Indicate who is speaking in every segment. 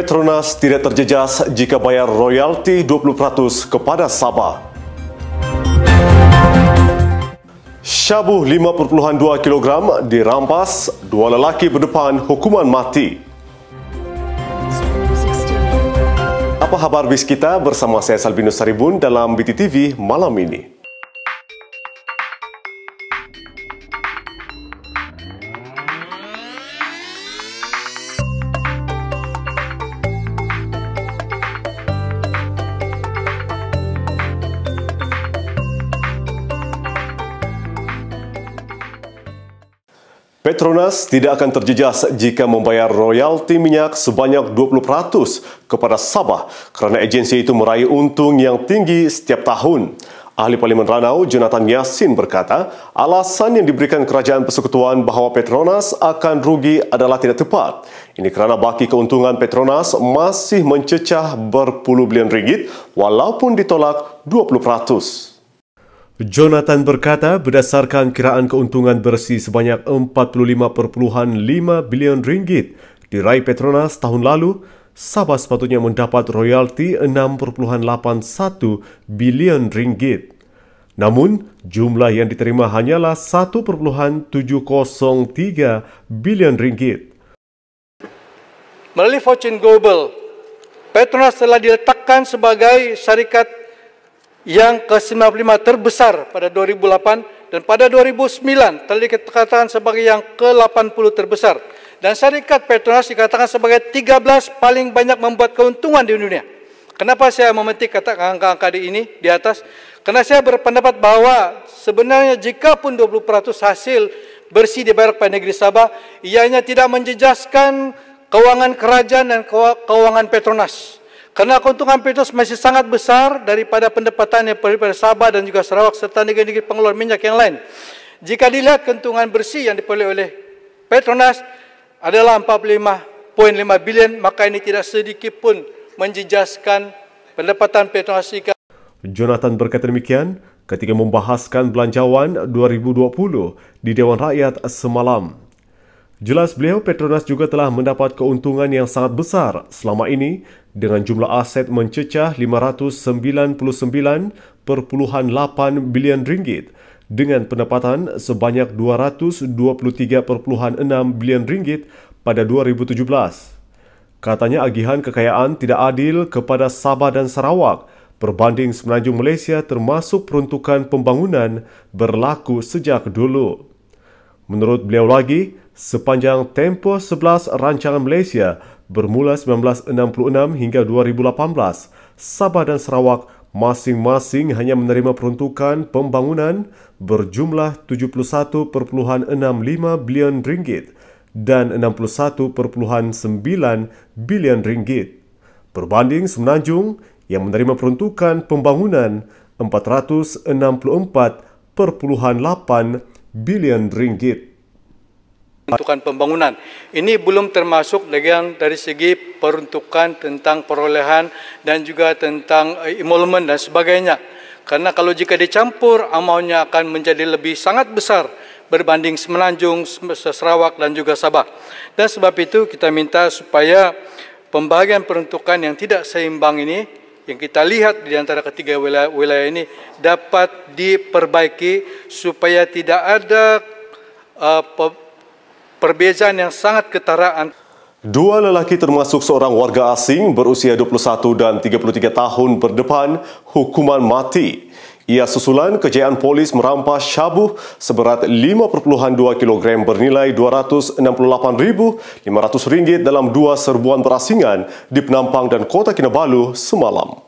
Speaker 1: Petronas tidak terjejas jika bayar royalti 20% kepada Sabah. Syabuh 5.2 kg dirampas, dua lelaki berdepan hukuman mati. Apa khabar bis kita bersama saya Salbinus Saribun dalam BTTV malam ini? Petronas tidak akan terjejas jika membayar royalti minyak sebanyak 20% kepada Sabah kerana agensi itu meraih untung yang tinggi setiap tahun. Ahli Parlimen Ranau, Jonathan Yassin berkata, alasan yang diberikan Kerajaan Persekutuan bahawa Petronas akan rugi adalah tidak tepat. Ini kerana baki keuntungan Petronas masih mencecah berpuluh bilion ringgit walaupun ditolak 20%. Jonathan berkata berdasarkan kiraan keuntungan bersih sebanyak 45.5 bilion ringgit diraih Petronas tahun lalu, Sabah sepatutnya mendapat royalti 6.81 bilion ringgit. Namun, jumlah yang diterima hanyalah 1.703 bilion ringgit.
Speaker 2: Melalui Fortune Global, Petronas telah diletakkan sebagai syarikat yang ke-95 terbesar pada 2008 dan pada 2009 terlihat dikatakan sebagai yang ke-80 terbesar. Dan syarikat Petronas dikatakan sebagai 13 paling banyak membuat keuntungan di dunia. Kenapa saya memetik kata angka-angka di ini di atas? Karena saya berpendapat bahwa sebenarnya jika pun 20% hasil bersih dibayar kepada negeri Sabah, ianya tidak menjejaskan keuangan kerajaan dan keuangan Petronas. Karena keuntungan Petrus masih sangat besar daripada pendapatan yang daripada Sabah dan juga Sarawak serta negeri-negeri pengeluar minyak yang lain. Jika dilihat keuntungan bersih yang diperoleh oleh Petronas adalah 45.5 bilion, maka ini tidak sedikit pun menjejaskan pendapatan Petronas jika
Speaker 1: Jonathan berkata demikian ketika membahaskan belanjawan 2020 di Dewan Rakyat semalam. Jelas beliau Petronas juga telah mendapat keuntungan yang sangat besar selama ini dengan jumlah aset mencecah 599.8 bilion ringgit dengan pendapatan sebanyak 223.6 bilion ringgit pada 2017. Katanya agihan kekayaan tidak adil kepada Sabah dan Sarawak berbanding semenanjung Malaysia termasuk peruntukan pembangunan berlaku sejak dulu. Menurut beliau lagi, sepanjang tempoh 11 rancangan Malaysia bermula 1966 hingga 2018, Sabah dan Sarawak masing-masing hanya menerima peruntukan pembangunan berjumlah 71.65 bilion ringgit dan 61.9 bilion ringgit. Berbanding Semenanjung yang menerima peruntukan pembangunan 464.8 bilion ringgit
Speaker 2: peruntukan pembangunan. Ini belum termasuk dengan dari segi peruntukan tentang perolehan dan juga tentang emolument eh, dan sebagainya. Karena kalau jika dicampur, amaunya akan menjadi lebih sangat besar berbanding Semenanjung, Sarawak dan juga Sabah. Dan sebab itu kita minta supaya pembagian peruntukan yang tidak seimbang ini yang kita lihat di antara ketiga wilayah, wilayah ini dapat diperbaiki supaya tidak ada uh, perbezaan yang sangat ketaraan.
Speaker 1: Dua lelaki termasuk seorang warga asing berusia 21 dan 33 tahun berdepan hukuman mati. Ia susulan kejayaan polis merampas syabuh seberat 5.2 kg bernilai RM268,500 dalam dua serbuan berasingan di Penampang dan Kota Kinabalu semalam.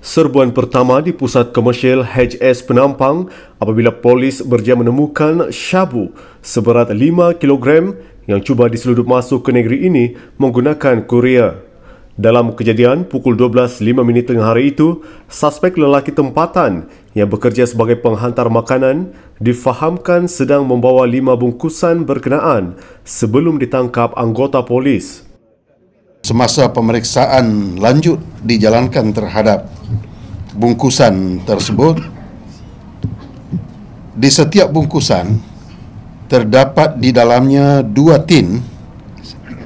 Speaker 1: Serbuan pertama di pusat komersial HS Penampang apabila polis berjaya menemukan syabu seberat 5 kg yang cuba diseludup masuk ke negeri ini menggunakan kurier. Dalam kejadian pukul 12.05 tengah hari itu, suspek lelaki tempatan yang bekerja sebagai penghantar makanan difahamkan sedang membawa lima bungkusan berkenaan sebelum ditangkap anggota polis semasa pemeriksaan
Speaker 3: lanjut dijalankan terhadap bungkusan tersebut di setiap bungkusan terdapat di dalamnya dua tin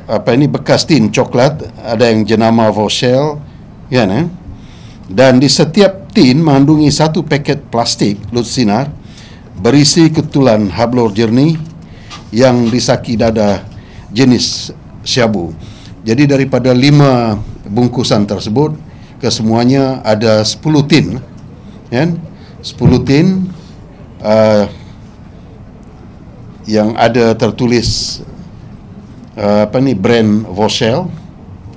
Speaker 3: apa ini bekas tin coklat ada yang jenama Vosel, ya ne ya. dan di setiap tin mengandungi satu paket plastik lutsinar berisi ketulan hablor jernih yang disaki dada jenis syabu. Jadi daripada lima bungkusan tersebut kesemuanya ada sepuluh tin, kan? Sepuluh tin uh, yang ada tertulis uh, apa ni brand Vosel,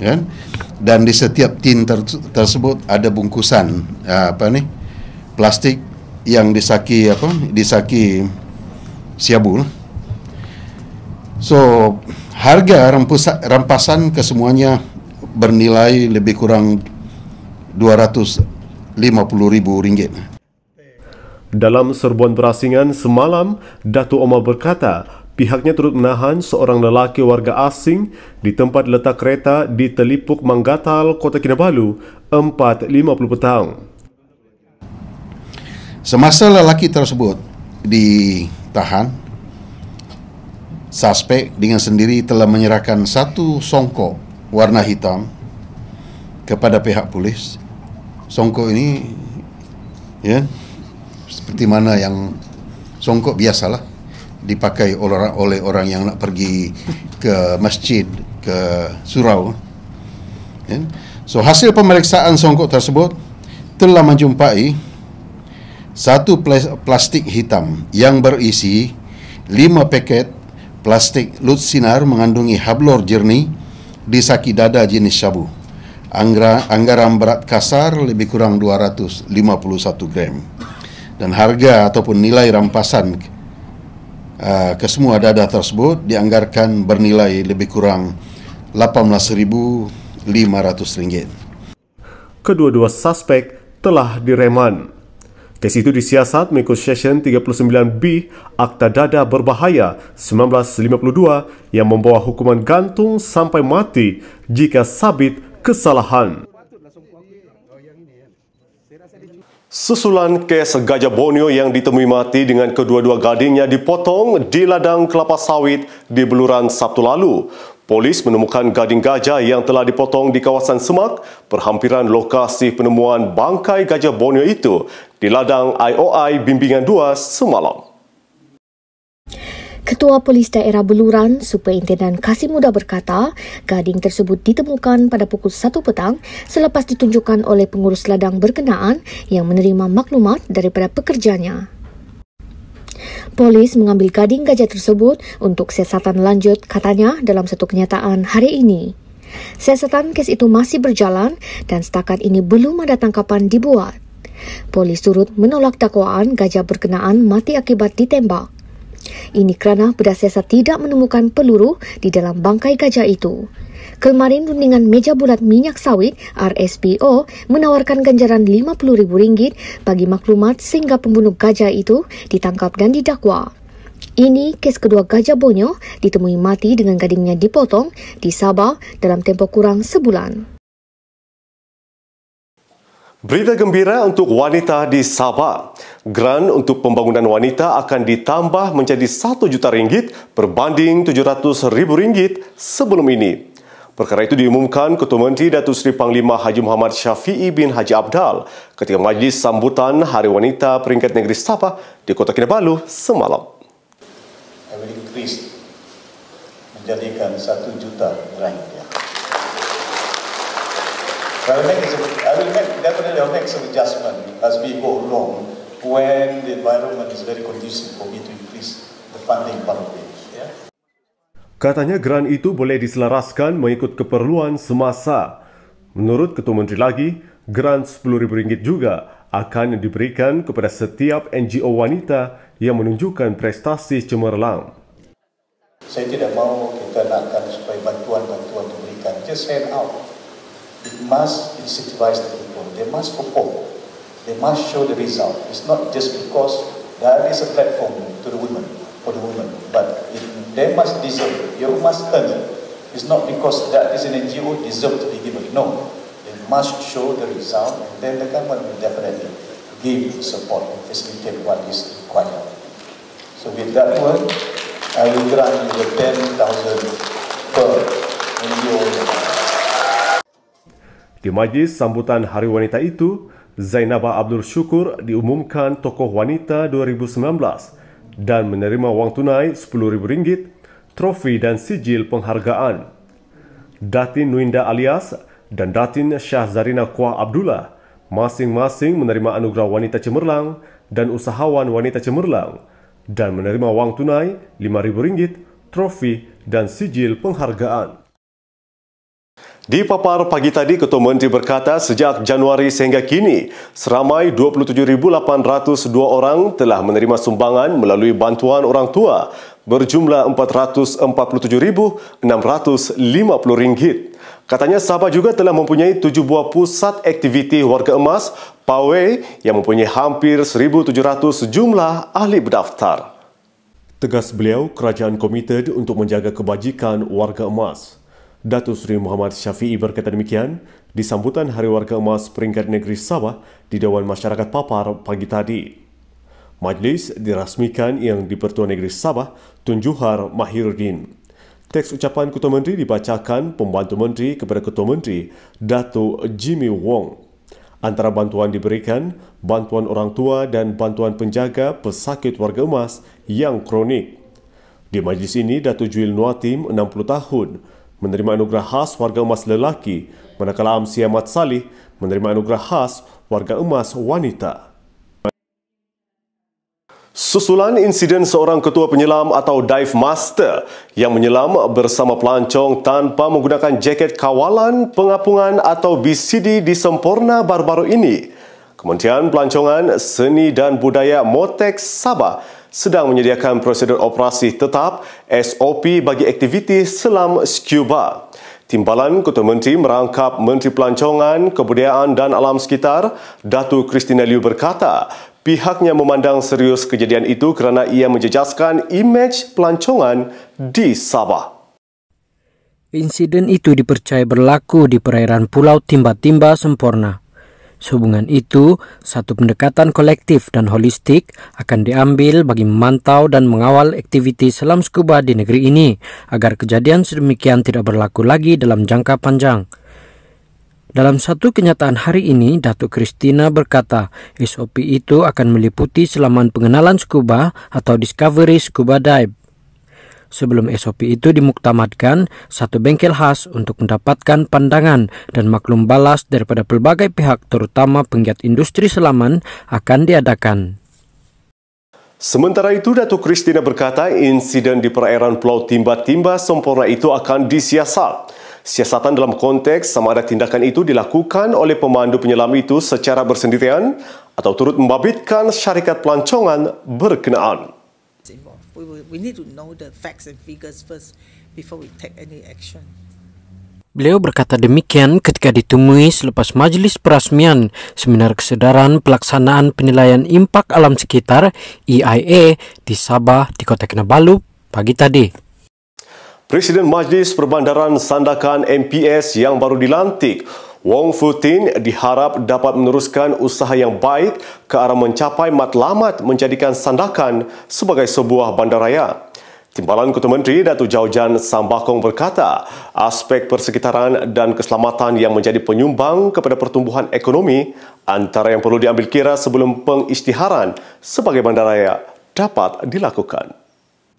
Speaker 3: kan? Dan di setiap tin ter- tersebut ada bungkusan uh, apa ni plastik yang disaki apa disaki siabul. So harga rampasan kesemuanya bernilai lebih kurang 250 ribu ringgit.
Speaker 1: Dalam serbuan berasingan semalam, Datu Omar berkata pihaknya turut menahan seorang lelaki warga asing di tempat letak kereta di Telipuk Manggatal, Kota Kinabalu, 4.50 petang. Semasa
Speaker 3: lelaki tersebut ditahan, Suspek dengan sendiri telah menyerahkan satu songkok warna hitam kepada pihak polis. Songkok ini ya seperti mana yang songkok biasalah dipakai oleh orang, oleh orang yang nak pergi ke masjid ke surau. Ya. So hasil pemeriksaan songkok tersebut telah menjumpai satu plastik hitam yang berisi lima paket Plastik Lutsinar mengandungi hablor jernih di saki dada jenis sabu. Anggra, anggaran berat kasar lebih kurang 251 gram. Dan harga ataupun nilai rampasan uh, ke semua dada tersebut dianggarkan bernilai lebih kurang 18.500 ringgit.
Speaker 1: Kedua-dua suspek telah direman. Kes itu disiasat mengikut Seksyen 39B Akta Dada Berbahaya 1952 yang membawa hukuman gantung sampai mati jika sabit kesalahan. Susulan kes Gajah Bonio yang ditemui mati dengan kedua-dua gadingnya dipotong di ladang kelapa sawit di Beluran Sabtu lalu Polis menemukan gading gajah yang telah dipotong di kawasan Semak perhampiran lokasi penemuan bangkai gajah Borneo itu di ladang IOI Bimbingan 2 semalam.
Speaker 4: Ketua Polis Daerah Beluran, Superintendan Kasim Muda berkata, gading tersebut ditemukan pada pukul 1 petang selepas ditunjukkan oleh pengurus ladang berkenaan yang menerima maklumat daripada pekerjanya. Polis mengambil gading gajah tersebut untuk siasatan lanjut katanya dalam satu kenyataan hari ini. Siasatan kes itu masih berjalan dan setakat ini belum ada tangkapan dibuat. Polis turut menolak dakwaan gajah berkenaan mati akibat ditembak. Ini kerana bedah tidak menemukan peluru di dalam bangkai gajah itu. Kemarin rundingan meja bulat minyak sawit RSPO menawarkan ganjaran RM50,000 bagi maklumat sehingga pembunuh gajah itu ditangkap dan didakwa. Ini kes kedua gajah bonyo ditemui mati dengan gadingnya dipotong di Sabah dalam tempoh kurang sebulan.
Speaker 1: Berita gembira untuk wanita di Sabah. Grant untuk pembangunan wanita akan ditambah menjadi RM1 juta ringgit berbanding ribu ringgit sebelum ini. Perkara itu diumumkan Ketua Menteri Datuk Seri Panglima Haji Muhammad Syafi'i bin Haji Abdal ketika majlis sambutan Hari Wanita Peringkat Negeri Sabah di Kota Kinabalu semalam. menjadikan satu juta orang I will, make, I will make definitely I'll make some adjustment as we go along when the environment is very conducive for me to increase the funding part of it. Katanya geran itu boleh diselaraskan mengikut keperluan semasa. Menurut Ketua Menteri lagi, geran RM10,000 juga akan diberikan kepada setiap NGO wanita yang menunjukkan prestasi cemerlang. Saya tidak mahu kita nakkan supaya bantuan-bantuan diberikan. Just hand out. It must incentivize the people. They must perform. They must show the result. It's not just because there is a platform to the women, for the women they must deserve you must earn it's not because that is an NGO deserve to be given no they must show the result and then the government will definitely give support and facilitate what is required so with that one I will grant you the 10,000 per NGO di majlis sambutan Hari Wanita itu, Zainaba Abdul Syukur diumumkan tokoh wanita 2019 dan menerima wang tunai RM10,000, trofi dan sijil penghargaan. Datin Nuinda Alias dan Datin Syah Zarina Kuah Abdullah masing-masing menerima anugerah wanita cemerlang dan usahawan wanita cemerlang dan menerima wang tunai RM5,000, trofi dan sijil penghargaan. Di papar pagi tadi, Ketua Menteri berkata sejak Januari sehingga kini, seramai 27,802 orang telah menerima sumbangan melalui bantuan orang tua berjumlah RM447,650. Katanya Sabah juga telah mempunyai tujuh buah pusat aktiviti warga emas Pawai yang mempunyai hampir 1,700 jumlah ahli berdaftar. Tegas beliau, kerajaan komited untuk menjaga kebajikan warga emas. Datu Sri Muhammad Syafi'i berkata demikian di sambutan Hari Warga Emas Peringkat Negeri Sabah di Dewan Masyarakat Papar pagi tadi. Majlis dirasmikan yang di-Pertua Negeri Sabah, Tun Juhar Mahirudin. Teks ucapan Ketua Menteri dibacakan pembantu menteri kepada Ketua Menteri, Datu Jimmy Wong. Antara bantuan diberikan, bantuan orang tua dan bantuan penjaga pesakit warga emas yang kronik. Di majlis ini, Datu Juil Nuatim, 60 tahun, menerima anugerah khas warga emas lelaki manakala Am Ahmad Salih menerima anugerah khas warga emas wanita. Susulan insiden seorang ketua penyelam atau dive master yang menyelam bersama pelancong tanpa menggunakan jaket kawalan pengapungan atau BCD di Semporna baru-baru ini, Kementerian Pelancongan, Seni dan Budaya Motek Sabah sedang menyediakan prosedur operasi tetap SOP bagi aktiviti selam scuba. Timbalan Ketua Menteri merangkap Menteri Pelancongan, Kebudayaan dan Alam Sekitar, Datu Kristina Liu berkata, pihaknya memandang serius kejadian itu kerana ia menjejaskan imej pelancongan di Sabah.
Speaker 4: Insiden itu dipercayai berlaku di perairan Pulau Timba-Timba Sempurna, Sehubungan itu, satu pendekatan kolektif dan holistik akan diambil bagi memantau dan mengawal aktiviti selam scuba di negeri ini agar kejadian sedemikian tidak berlaku lagi dalam jangka panjang. Dalam satu kenyataan hari ini, Datuk Kristina berkata, SOP itu akan meliputi selaman pengenalan scuba atau discovery scuba dive sebelum SOP itu dimuktamadkan, satu bengkel khas untuk mendapatkan pandangan dan maklum balas daripada pelbagai pihak terutama penggiat industri selaman akan diadakan.
Speaker 1: Sementara itu, Datuk Kristina berkata insiden di perairan Pulau Timba-Timba sempurna itu akan disiasat. Siasatan dalam konteks sama ada tindakan itu dilakukan oleh pemandu penyelam itu secara bersendirian atau turut membabitkan syarikat pelancongan berkenaan
Speaker 2: we, will, we need to know the facts and figures first
Speaker 1: before we take any action.
Speaker 4: Beliau berkata demikian ketika ditemui selepas majlis perasmian seminar kesedaran pelaksanaan penilaian impak alam sekitar EIA di Sabah di Kota Kinabalu pagi tadi.
Speaker 1: Presiden Majlis Perbandaran Sandakan MPS yang baru dilantik Wong Fu Tin diharap dapat meneruskan usaha yang baik ke arah mencapai matlamat menjadikan Sandakan sebagai sebuah bandaraya. Timbalan Ketua Menteri Datu Jaujan Sambakong berkata, aspek persekitaran dan keselamatan yang menjadi penyumbang kepada pertumbuhan ekonomi antara yang perlu diambil kira sebelum pengisytiharan sebagai bandaraya dapat dilakukan.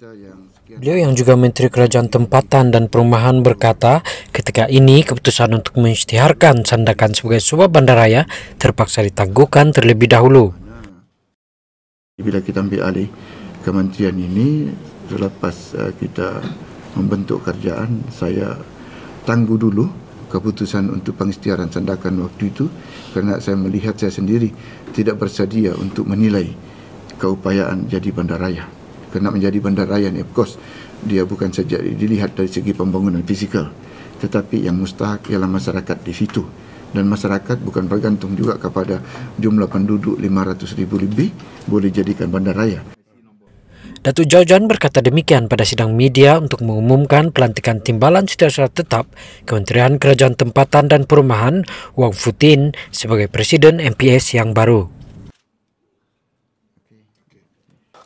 Speaker 4: Yang Beliau yang juga Menteri Kerajaan Tempatan dan Perumahan berkata, ketika ini keputusan untuk mengisytiharkan sandakan sebagai sebuah bandaraya terpaksa ditangguhkan terlebih dahulu.
Speaker 3: Bila kita ambil alih kementerian ini, selepas eh, kita membentuk kerjaan, saya tangguh dulu keputusan untuk pengisytiharan sandakan waktu itu kerana saya melihat saya sendiri tidak bersedia untuk menilai keupayaan jadi bandaraya kena menjadi bandar ni, of course dia bukan saja dilihat dari segi pembangunan fizikal tetapi yang mustahak ialah masyarakat di situ dan masyarakat bukan bergantung juga kepada jumlah penduduk 500 ribu lebih boleh jadikan bandar raya.
Speaker 4: Datuk Jaujan berkata demikian pada sidang media untuk mengumumkan pelantikan timbalan setiausaha tetap Kementerian Kerajaan Tempatan dan Perumahan Wang Futin sebagai Presiden MPS yang baru.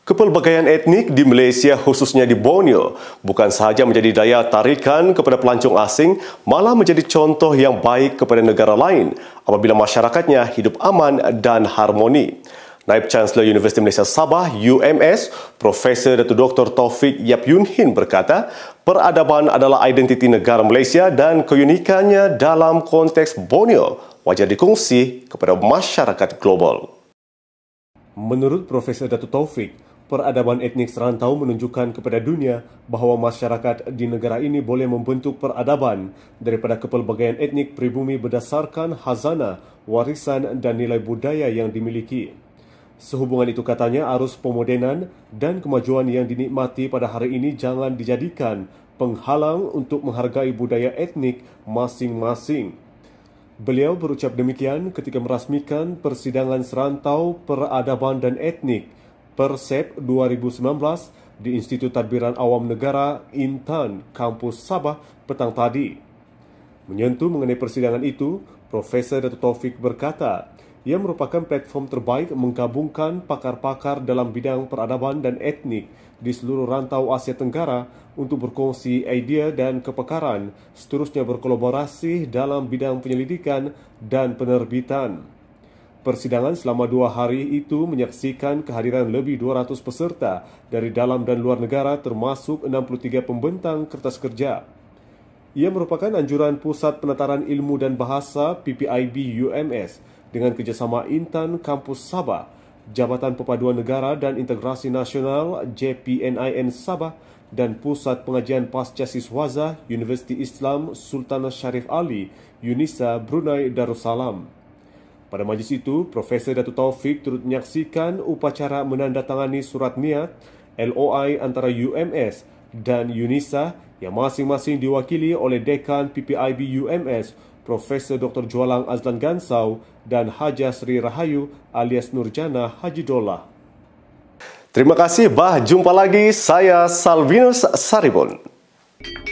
Speaker 1: Kepelbagaian etnik di Malaysia khususnya di Borneo bukan sahaja menjadi daya tarikan kepada pelancong asing malah menjadi contoh yang baik kepada negara lain apabila masyarakatnya hidup aman dan harmoni. Naib Chancellor Universiti Malaysia Sabah UMS Profesor Dato Dr Taufik Yap Yun Hin berkata, peradaban adalah identiti negara Malaysia dan keunikannya dalam konteks Borneo wajar dikongsi kepada masyarakat global. Menurut Profesor Dato Taufik, peradaban etnik serantau menunjukkan kepada dunia bahawa masyarakat di negara ini boleh membentuk peradaban daripada kepelbagaian etnik pribumi berdasarkan hazana, warisan dan nilai budaya yang dimiliki. Sehubungan itu katanya arus pemodenan dan kemajuan yang dinikmati pada hari ini jangan dijadikan penghalang untuk menghargai budaya etnik masing-masing. Beliau berucap demikian ketika merasmikan persidangan serantau peradaban dan etnik Persep 2019 di Institut Tadbiran Awam Negara Intan Kampus Sabah petang tadi. Menyentuh mengenai persidangan itu, Profesor Dato Taufik berkata, ia merupakan platform terbaik menggabungkan pakar-pakar dalam bidang peradaban dan etnik di seluruh rantau Asia Tenggara untuk berkongsi idea dan kepekaran, seterusnya berkolaborasi dalam bidang penyelidikan dan penerbitan. Persidangan selama dua hari itu menyaksikan kehadiran lebih 200 peserta dari dalam dan luar negara termasuk 63 pembentang kertas kerja. Ia merupakan anjuran Pusat Penataran Ilmu dan Bahasa PPIB UMS dengan kerjasama Intan Kampus Sabah, Jabatan Perpaduan Negara dan Integrasi Nasional JPNIN Sabah dan Pusat Pengajian Pasca Siswaza Universiti Islam Sultan Syarif Ali, UNISA Brunei Darussalam. Pada majlis itu, Profesor Datuk Taufik turut menyaksikan upacara menandatangani surat niat LOI antara UMS dan UNISA yang masing-masing diwakili oleh Dekan PPIB UMS Profesor Dr. Jualang Azlan Gansau dan Haja Sri Rahayu alias Nurjana Haji Dola. Terima kasih, bah. Jumpa lagi. Saya Salvinus Saribon. Thank you.